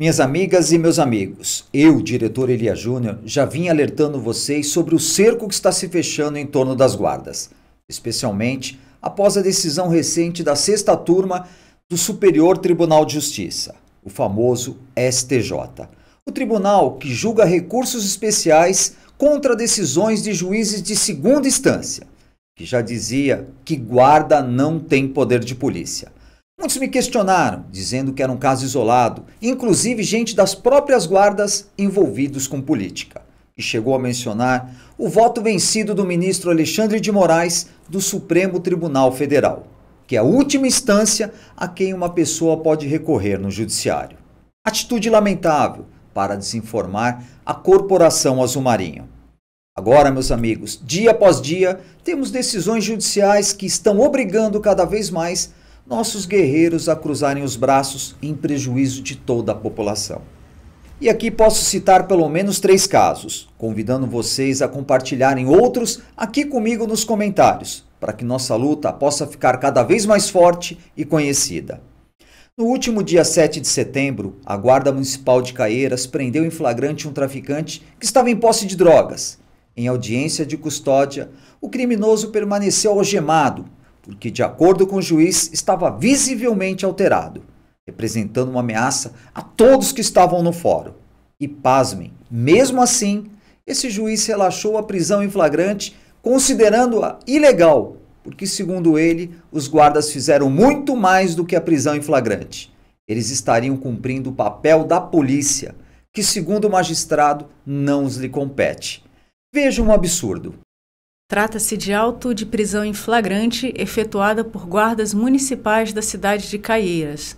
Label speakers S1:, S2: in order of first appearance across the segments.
S1: Minhas amigas e meus amigos, eu, diretor Elia Júnior, já vim alertando vocês sobre o cerco que está se fechando em torno das guardas, especialmente após a decisão recente da sexta turma do Superior Tribunal de Justiça, o famoso STJ. O tribunal que julga recursos especiais contra decisões de juízes de segunda instância, que já dizia que guarda não tem poder de polícia. Muitos me questionaram, dizendo que era um caso isolado, inclusive gente das próprias guardas envolvidos com política. E chegou a mencionar o voto vencido do ministro Alexandre de Moraes do Supremo Tribunal Federal, que é a última instância a quem uma pessoa pode recorrer no judiciário. Atitude lamentável para desinformar a corporação Azul Marinho. Agora, meus amigos, dia após dia, temos decisões judiciais que estão obrigando cada vez mais nossos guerreiros a cruzarem os braços em prejuízo de toda a população. E aqui posso citar pelo menos três casos, convidando vocês a compartilharem outros aqui comigo nos comentários, para que nossa luta possa ficar cada vez mais forte e conhecida. No último dia 7 de setembro, a Guarda Municipal de Caeiras prendeu em flagrante um traficante que estava em posse de drogas. Em audiência de custódia, o criminoso permaneceu algemado porque de acordo com o juiz, estava visivelmente alterado, representando uma ameaça a todos que estavam no fórum. E pasmem, mesmo assim, esse juiz relaxou a prisão em flagrante, considerando-a ilegal, porque, segundo ele, os guardas fizeram muito mais do que a prisão em flagrante. Eles estariam cumprindo o papel da polícia, que, segundo o magistrado, não os lhe compete. Veja um absurdo.
S2: Trata-se de auto de prisão em flagrante efetuada por guardas municipais da cidade de Caieiras.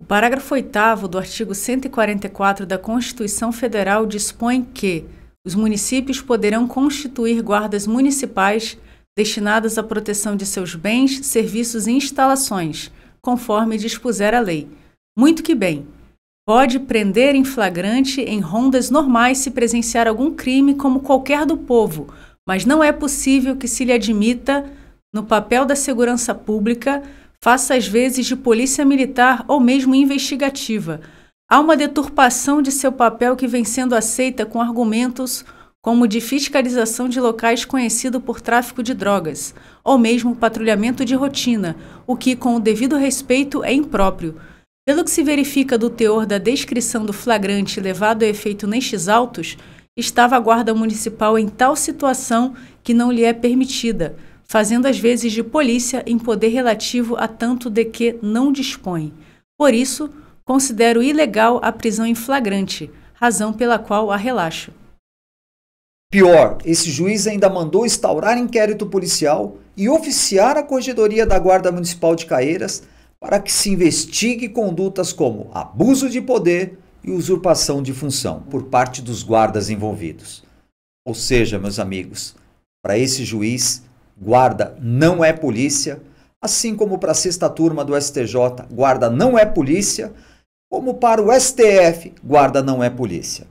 S2: O parágrafo 8 do artigo 144 da Constituição Federal dispõe que os municípios poderão constituir guardas municipais destinadas à proteção de seus bens, serviços e instalações, conforme dispuser a lei. Muito que bem. Pode prender em flagrante em rondas normais se presenciar algum crime como qualquer do povo, mas não é possível que se lhe admita, no papel da segurança pública, faça às vezes de polícia militar ou mesmo investigativa. Há uma deturpação de seu papel que vem sendo aceita com argumentos como de fiscalização de locais conhecido por tráfico de drogas, ou mesmo patrulhamento de rotina, o que, com o devido respeito, é impróprio. Pelo que se verifica do teor da descrição do flagrante levado a efeito nestes autos, estava a Guarda Municipal em tal situação que não lhe é permitida, fazendo às vezes de polícia em poder relativo a tanto de que não dispõe. Por isso, considero ilegal a prisão em flagrante, razão pela qual a relaxo.
S1: Pior, esse juiz ainda mandou instaurar inquérito policial e oficiar a corregedoria da Guarda Municipal de Caeiras para que se investigue condutas como abuso de poder, e usurpação de função por parte dos guardas envolvidos. Ou seja, meus amigos, para esse juiz, guarda não é polícia, assim como para a sexta turma do STJ, guarda não é polícia, como para o STF, guarda não é polícia.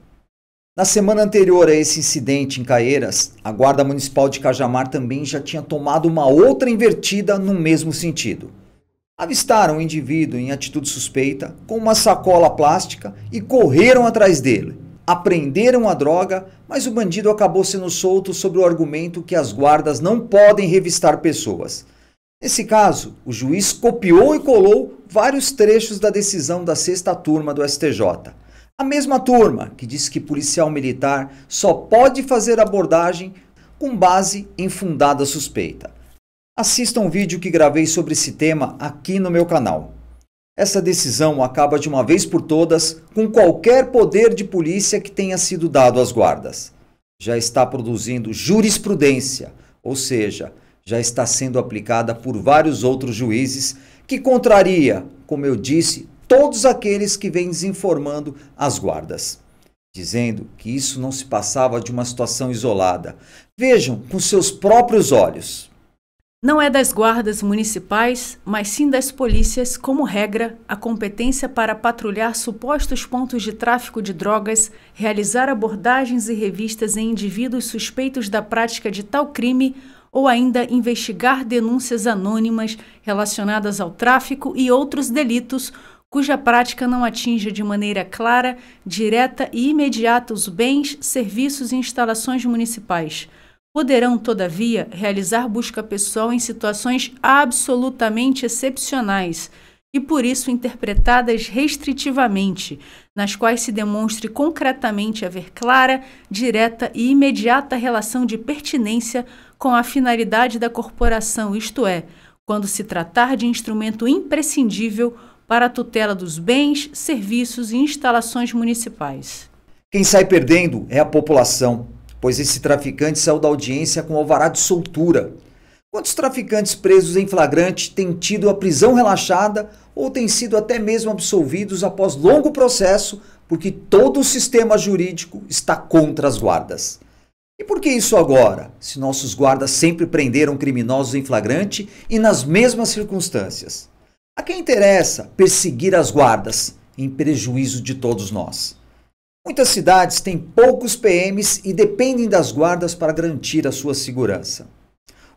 S1: Na semana anterior a esse incidente em Caeiras, a Guarda Municipal de Cajamar também já tinha tomado uma outra invertida no mesmo sentido. Avistaram o indivíduo em atitude suspeita com uma sacola plástica e correram atrás dele. Apreenderam a droga, mas o bandido acabou sendo solto sobre o argumento que as guardas não podem revistar pessoas. Nesse caso, o juiz copiou e colou vários trechos da decisão da sexta turma do STJ. A mesma turma que diz que policial militar só pode fazer abordagem com base em fundada suspeita. Assista um vídeo que gravei sobre esse tema aqui no meu canal. Essa decisão acaba de uma vez por todas com qualquer poder de polícia que tenha sido dado às guardas. Já está produzindo jurisprudência, ou seja, já está sendo aplicada por vários outros juízes que contraria, como eu disse, todos aqueles que vêm desinformando as guardas, dizendo que isso não se passava de uma situação isolada. Vejam com seus próprios olhos.
S2: Não é das guardas municipais, mas sim das polícias, como regra, a competência para patrulhar supostos pontos de tráfico de drogas, realizar abordagens e revistas em indivíduos suspeitos da prática de tal crime ou ainda investigar denúncias anônimas relacionadas ao tráfico e outros delitos cuja prática não atinja de maneira clara, direta e imediata os bens, serviços e instalações municipais poderão, todavia, realizar busca pessoal em situações absolutamente excepcionais e, por isso, interpretadas restritivamente, nas quais se demonstre concretamente haver clara, direta e imediata relação de pertinência com a finalidade da corporação, isto é, quando se tratar de instrumento imprescindível para a tutela dos bens, serviços e instalações municipais.
S1: Quem sai perdendo é a população pois esse traficante saiu da audiência com alvará de soltura. Quantos traficantes presos em flagrante têm tido a prisão relaxada ou têm sido até mesmo absolvidos após longo processo, porque todo o sistema jurídico está contra as guardas? E por que isso agora, se nossos guardas sempre prenderam criminosos em flagrante e nas mesmas circunstâncias? A quem interessa perseguir as guardas em prejuízo de todos nós? Muitas cidades têm poucos PMs e dependem das guardas para garantir a sua segurança.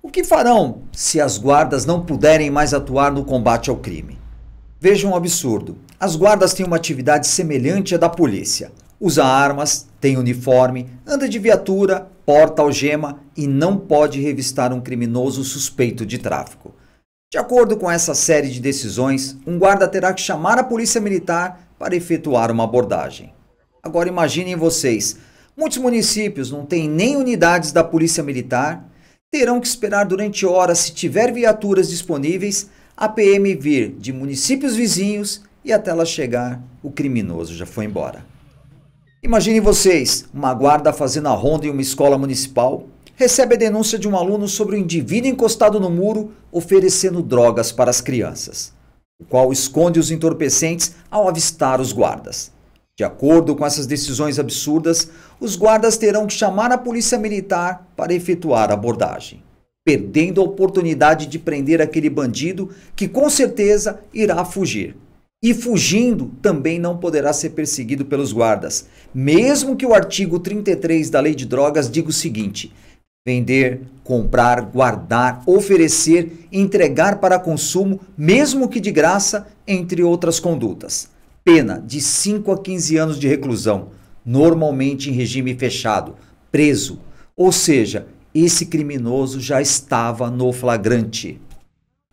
S1: O que farão se as guardas não puderem mais atuar no combate ao crime? Veja um absurdo. As guardas têm uma atividade semelhante à da polícia. Usa armas, tem uniforme, anda de viatura, porta algema e não pode revistar um criminoso suspeito de tráfico. De acordo com essa série de decisões, um guarda terá que chamar a polícia militar para efetuar uma abordagem. Agora imaginem vocês, muitos municípios não têm nem unidades da Polícia Militar, terão que esperar durante horas se tiver viaturas disponíveis a PM vir de municípios vizinhos e até lá chegar, o criminoso já foi embora. Imaginem vocês, uma guarda fazendo a ronda em uma escola municipal, recebe a denúncia de um aluno sobre um indivíduo encostado no muro oferecendo drogas para as crianças, o qual esconde os entorpecentes ao avistar os guardas. De acordo com essas decisões absurdas, os guardas terão que chamar a polícia militar para efetuar a abordagem, perdendo a oportunidade de prender aquele bandido que com certeza irá fugir. E fugindo também não poderá ser perseguido pelos guardas, mesmo que o artigo 33 da Lei de Drogas diga o seguinte: vender, comprar, guardar, oferecer, entregar para consumo, mesmo que de graça, entre outras condutas pena de 5 a 15 anos de reclusão, normalmente em regime fechado, preso. Ou seja, esse criminoso já estava no flagrante.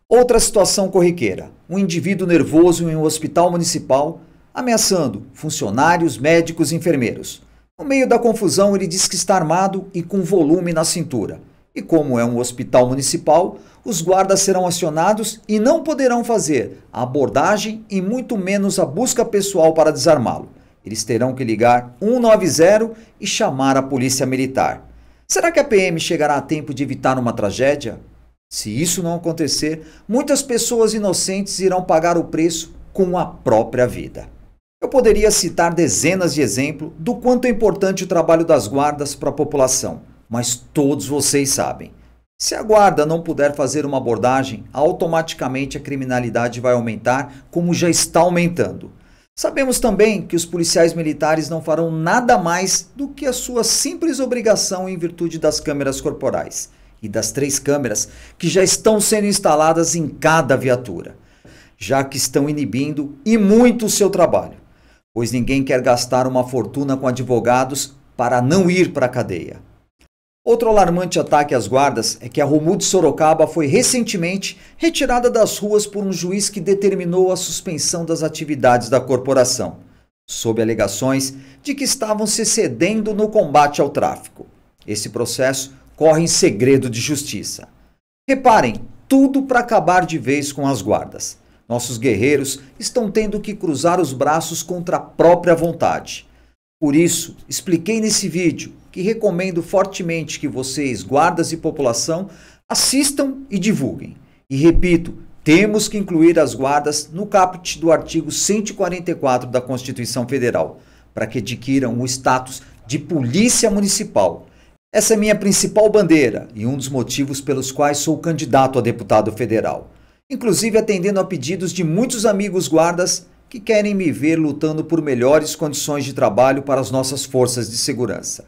S1: Outra situação corriqueira: um indivíduo nervoso em um hospital municipal ameaçando funcionários, médicos e enfermeiros. No meio da confusão, ele diz que está armado e com volume na cintura. E como é um hospital municipal, os guardas serão acionados e não poderão fazer a abordagem e muito menos a busca pessoal para desarmá-lo. Eles terão que ligar 190 e chamar a polícia militar. Será que a PM chegará a tempo de evitar uma tragédia? Se isso não acontecer, muitas pessoas inocentes irão pagar o preço com a própria vida. Eu poderia citar dezenas de exemplos do quanto é importante o trabalho das guardas para a população mas todos vocês sabem. Se a guarda não puder fazer uma abordagem, automaticamente a criminalidade vai aumentar, como já está aumentando. Sabemos também que os policiais militares não farão nada mais do que a sua simples obrigação em virtude das câmeras corporais e das três câmeras que já estão sendo instaladas em cada viatura, já que estão inibindo e muito o seu trabalho, pois ninguém quer gastar uma fortuna com advogados para não ir para a cadeia. Outro alarmante ataque às guardas é que a Romu de Sorocaba foi recentemente retirada das ruas por um juiz que determinou a suspensão das atividades da corporação, sob alegações de que estavam se cedendo no combate ao tráfico. Esse processo corre em segredo de justiça. Reparem, tudo para acabar de vez com as guardas. Nossos guerreiros estão tendo que cruzar os braços contra a própria vontade. Por isso, expliquei nesse vídeo que recomendo fortemente que vocês, guardas e população, assistam e divulguem. E repito, temos que incluir as guardas no caput do artigo 144 da Constituição Federal, para que adquiram o status de polícia municipal. Essa é minha principal bandeira e um dos motivos pelos quais sou candidato a deputado federal. Inclusive atendendo a pedidos de muitos amigos guardas que querem me ver lutando por melhores condições de trabalho para as nossas forças de segurança.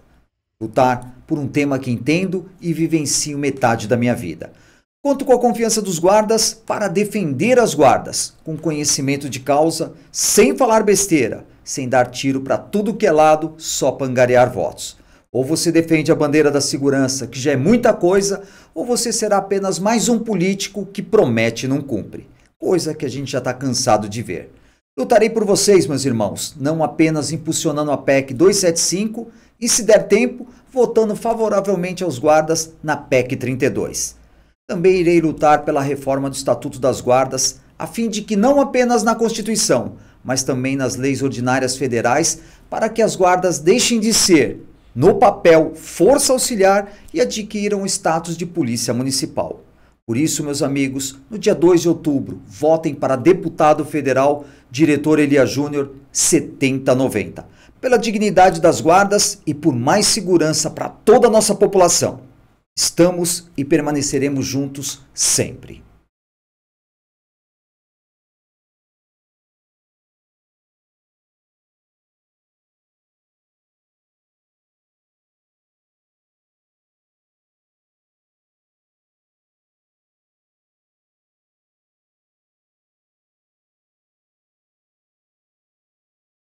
S1: Lutar por um tema que entendo e vivencio metade da minha vida. Conto com a confiança dos guardas para defender as guardas, com conhecimento de causa, sem falar besteira, sem dar tiro para tudo que é lado, só pangarear votos. Ou você defende a bandeira da segurança, que já é muita coisa, ou você será apenas mais um político que promete e não cumpre, coisa que a gente já está cansado de ver. Lutarei por vocês, meus irmãos, não apenas impulsionando a PEC 275, e, se der tempo, votando favoravelmente aos guardas na PEC 32. Também irei lutar pela reforma do Estatuto das Guardas, a fim de que não apenas na Constituição, mas também nas leis ordinárias federais, para que as guardas deixem de ser, no papel, força auxiliar e adquiram o status de polícia municipal. Por isso, meus amigos, no dia 2 de outubro, votem para deputado federal, diretor Elia Júnior, 7090 pela dignidade das guardas e por mais segurança para toda a nossa população. Estamos e permaneceremos juntos sempre.